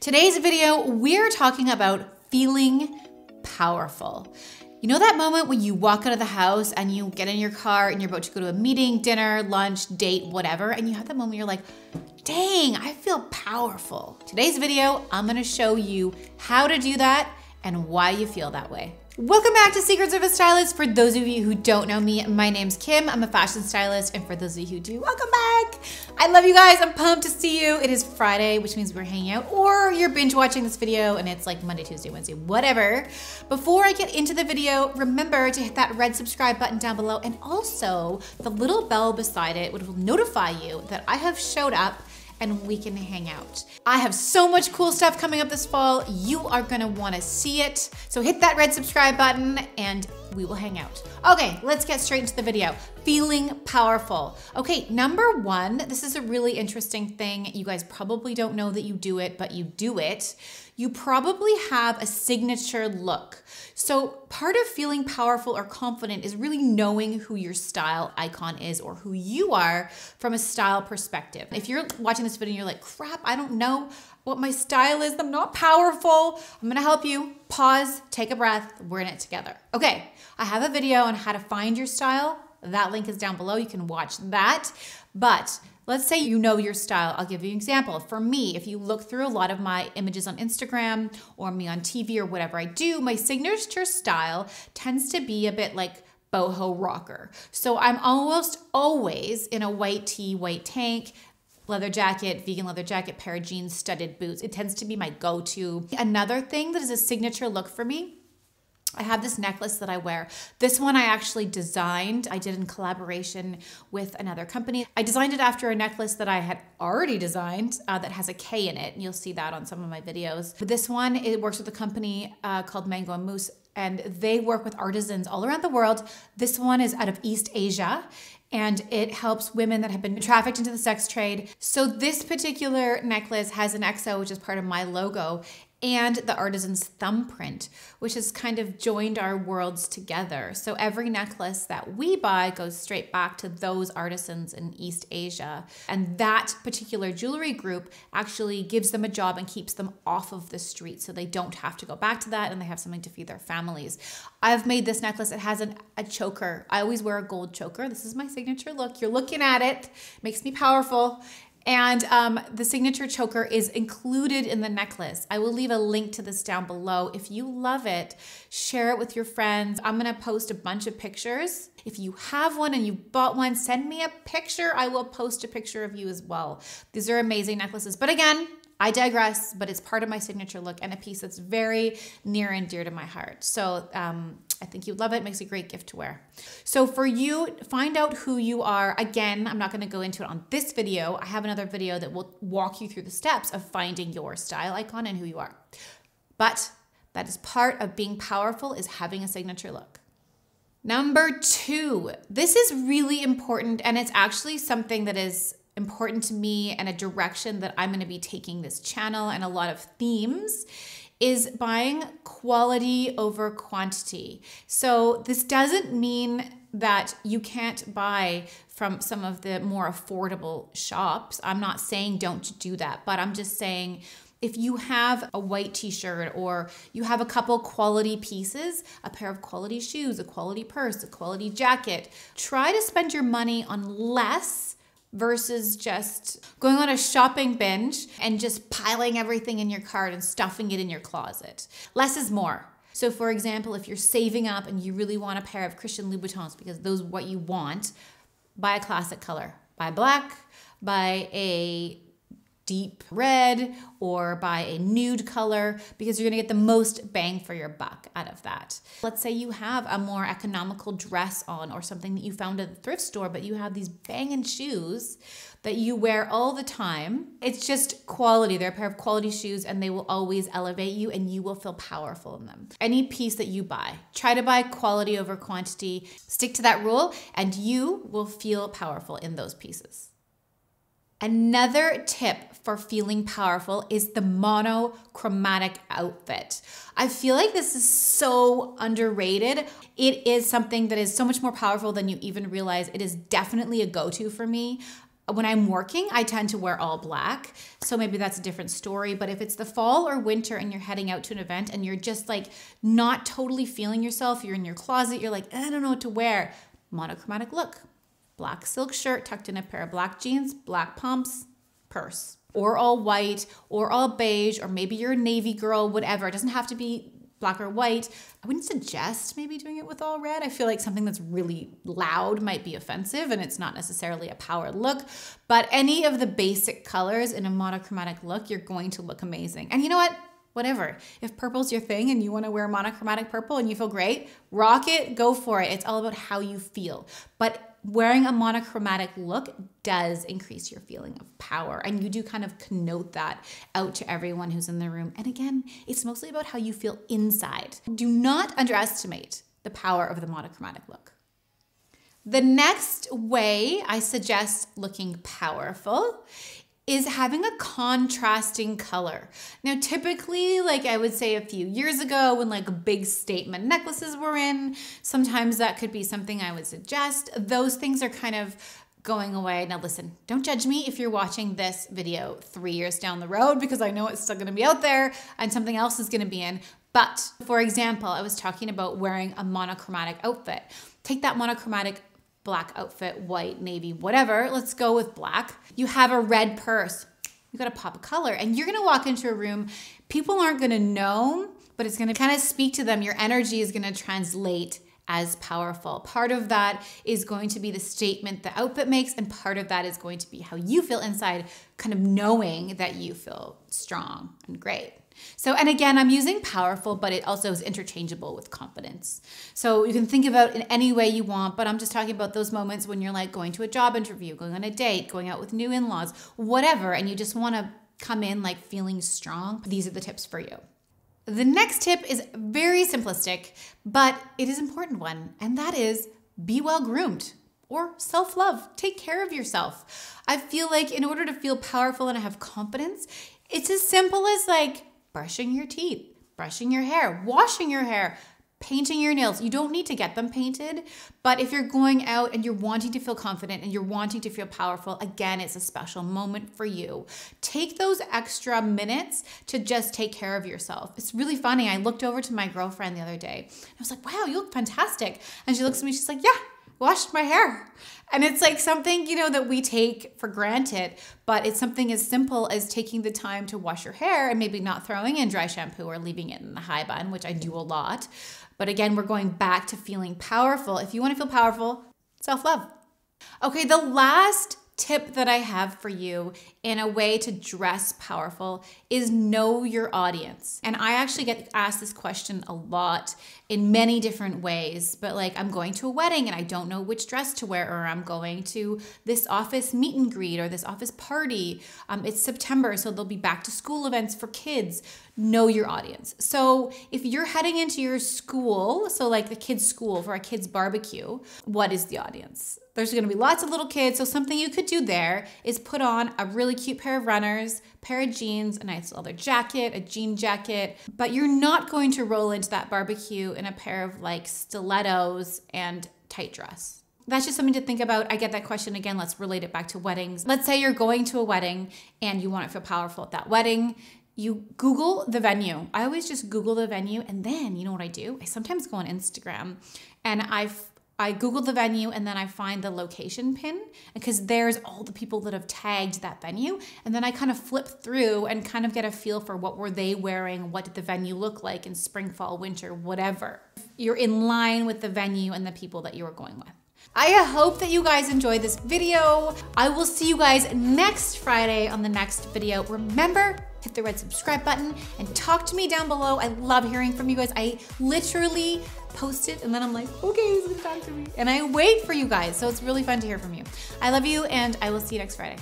Today's video, we're talking about feeling powerful. You know that moment when you walk out of the house and you get in your car and you're about to go to a meeting, dinner, lunch, date, whatever, and you have that moment you're like, dang, I feel powerful. Today's video, I'm gonna show you how to do that and why you feel that way. Welcome back to Secrets of a Stylist. For those of you who don't know me, my name's Kim. I'm a fashion stylist. And for those of you who do, welcome back. I love you guys. I'm pumped to see you. It is Friday, which means we're hanging out, or you're binge watching this video and it's like Monday, Tuesday, Wednesday, whatever. Before I get into the video, remember to hit that red subscribe button down below and also the little bell beside it, which will notify you that I have showed up and we can hang out. I have so much cool stuff coming up this fall. You are gonna wanna see it. So hit that red subscribe button and we will hang out. Okay, let's get straight into the video. Feeling powerful. Okay, number one, this is a really interesting thing. You guys probably don't know that you do it, but you do it you probably have a signature look. So, part of feeling powerful or confident is really knowing who your style icon is or who you are from a style perspective. If you're watching this video and you're like, crap, I don't know what my style is, I'm not powerful, I'm gonna help you. Pause, take a breath, we're in it together. Okay, I have a video on how to find your style. That link is down below. You can watch that. But Let's say you know your style. I'll give you an example. For me, if you look through a lot of my images on Instagram or me on TV or whatever I do, my signature style tends to be a bit like boho rocker. So I'm almost always in a white tee, white tank, leather jacket, vegan leather jacket, pair of jeans, studded boots. It tends to be my go to. Another thing that is a signature look for me I have this necklace that I wear. This one I actually designed. I did in collaboration with another company. I designed it after a necklace that I had already designed uh, that has a K in it. And you'll see that on some of my videos. But this one, it works with a company uh, called Mango and Moose and they work with artisans all around the world. This one is out of East Asia and it helps women that have been trafficked into the sex trade. So, this particular necklace has an XO, which is part of my logo, and the artisan's thumbprint, which has kind of joined our worlds together. So every necklace that we buy goes straight back to those artisans in East Asia. And that particular jewelry group actually gives them a job and keeps them off of the street so they don't have to go back to that and they have something to feed their families. I've made this necklace, it has an, a choker. I always wear a gold choker. This is my signature look. You're looking at it, makes me powerful. And um, the signature choker is included in the necklace. I will leave a link to this down below. If you love it, share it with your friends. I'm gonna post a bunch of pictures. If you have one and you bought one, send me a picture. I will post a picture of you as well. These are amazing necklaces. But again, I digress, but it's part of my signature look and a piece that's very near and dear to my heart. So um, I think you'd love it. it. Makes a great gift to wear. So for you, find out who you are. Again, I'm not going to go into it on this video. I have another video that will walk you through the steps of finding your style icon and who you are. But that is part of being powerful is having a signature look. Number two, this is really important and it's actually something that is important to me and a direction that I'm going to be taking this channel and a lot of themes is buying quality over quantity. So this doesn't mean that you can't buy from some of the more affordable shops. I'm not saying don't do that, but I'm just saying if you have a white t shirt or you have a couple quality pieces, a pair of quality shoes, a quality purse, a quality jacket, try to spend your money on less versus just going on a shopping binge and just piling everything in your cart and stuffing it in your closet. Less is more. So, for example, if you're saving up and you really want a pair of Christian Louboutins because those what you want, buy a classic color, buy black, buy a deep red or by a nude color because you're gonna get the most bang for your buck out of that. Let's say you have a more economical dress on or something that you found at the thrift store, but you have these banging shoes that you wear all the time. It's just quality. They're a pair of quality shoes and they will always elevate you and you will feel powerful in them. Any piece that you buy, try to buy quality over quantity. Stick to that rule and you will feel powerful in those pieces. Another tip for feeling powerful is the monochromatic outfit. I feel like this is so underrated. It is something that is so much more powerful than you even realize. It is definitely a go to for me. When I'm working, I tend to wear all black. So maybe that's a different story. But if it's the fall or winter and you're heading out to an event and you're just like not totally feeling yourself, you're in your closet, you're like, I don't know what to wear, monochromatic look black silk shirt tucked in a pair of black jeans, black pumps, purse. Or all white, or all beige, or maybe you're a navy girl, whatever. It doesn't have to be black or white. I wouldn't suggest maybe doing it with all red. I feel like something that's really loud might be offensive and it's not necessarily a power look, but any of the basic colors in a monochromatic look, you're going to look amazing. And you know what? Whatever. If purple's your thing and you want to wear monochromatic purple and you feel great, rock it, go for it. It's all about how you feel. But wearing a monochromatic look does increase your feeling of power. And you do kind of connote that out to everyone who's in the room. And again, it's mostly about how you feel inside. Do not underestimate the power of the monochromatic look. The next way I suggest looking powerful is having a contrasting color. Now, typically, like I would say a few years ago when like big statement necklaces were in, sometimes that could be something I would suggest. Those things are kind of going away. Now, listen, don't judge me if you're watching this video three years down the road because I know it's still gonna be out there and something else is gonna be in. But for example, I was talking about wearing a monochromatic outfit. Take that monochromatic black outfit, white, navy, whatever. Let's go with black. You have a red purse. You got to pop a color. And you're going to walk into a room, people aren't going to know, but it's going to kind of speak to them. Your energy is going to translate as powerful. Part of that is going to be the statement the outfit makes, and part of that is going to be how you feel inside, kind of knowing that you feel strong and great. So, and again, I'm using powerful, but it also is interchangeable with confidence. So you can think about in any way you want, but I'm just talking about those moments when you're like going to a job interview, going on a date, going out with new in laws, whatever, and you just want to come in like feeling strong. These are the tips for you. The next tip is very simplistic, but it is important one, and that is be well groomed or self love. Take care of yourself. I feel like in order to feel powerful and have confidence, it's as simple as like brushing your teeth, brushing your hair, washing your hair, painting your nails. You don't need to get them painted, but if you're going out and you're wanting to feel confident and you're wanting to feel powerful, again, it's a special moment for you. Take those extra minutes to just take care of yourself. It's really funny. I looked over to my girlfriend the other day. I was like, wow, you look fantastic. And she looks at me, she's like, yeah, washed my hair. And it's like something, you know, that we take for granted, but it's something as simple as taking the time to wash your hair and maybe not throwing in dry shampoo or leaving it in the high bun, which I do a lot. But again, we're going back to feeling powerful. If you want to feel powerful, self love. Okay, the last tip that I have for you in a way to dress powerful is know your audience. And I actually get asked this question a lot in many different ways, but like I'm going to a wedding and I don't know which dress to wear, or I'm going to this office meet and greet or this office party. Um, it's September, so there'll be back to school events for kids. Know your audience. So if you're heading into your school, so like the kids' school for a kids' barbecue, what is the audience? There's gonna be lots of little kids, so something you could do there is put on a really cute pair of runners, pair of jeans, a nice leather jacket, a jean jacket, but you're not going to roll into that barbecue in a pair of like stilettos and tight dress that's just something to think about. I get that question again. Let's relate it back to weddings. Let's say you're going to a wedding and you want to feel powerful at that wedding. You Google the venue. I always just Google the venue. And then, you know what I do? I sometimes go on Instagram and I I Google the venue and then I find the location pin because there's all the people that have tagged that venue. And then I kind of flip through and kind of get a feel for what were they wearing, what did the venue look like in spring, fall, winter, whatever. You're in line with the venue and the people that you were going with. I hope that you guys enjoyed this video. I will see you guys next Friday on the next video. Remember, hit the red subscribe button and talk to me down below. I love hearing from you guys. I literally post it and then I'm like, okay, he's gonna talk to me. And I wait for you guys. So it's really fun to hear from you. I love you and I will see you next Friday.